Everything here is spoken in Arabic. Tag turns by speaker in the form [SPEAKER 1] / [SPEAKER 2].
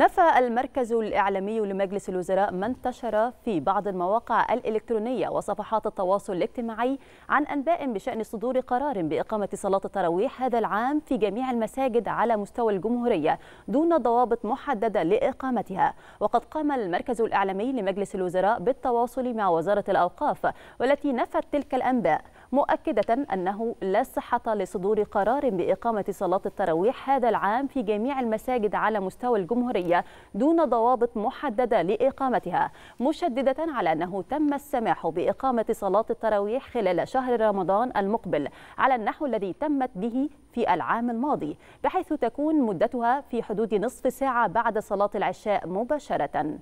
[SPEAKER 1] نفى المركز الإعلامي لمجلس الوزراء ما انتشر في بعض المواقع الإلكترونية وصفحات التواصل الاجتماعي عن أنباء بشأن صدور قرار بإقامة صلاة التراويح هذا العام في جميع المساجد على مستوى الجمهورية دون ضوابط محددة لإقامتها وقد قام المركز الإعلامي لمجلس الوزراء بالتواصل مع وزارة الأوقاف والتي نفت تلك الأنباء مؤكدة أنه لا صحة لصدور قرار بإقامة صلاة التراويح هذا العام في جميع المساجد على مستوى الجمهورية دون ضوابط محددة لإقامتها مشددة على أنه تم السماح بإقامة صلاة التراويح خلال شهر رمضان المقبل على النحو الذي تمت به في العام الماضي بحيث تكون مدتها في حدود نصف ساعة بعد صلاة العشاء مباشرة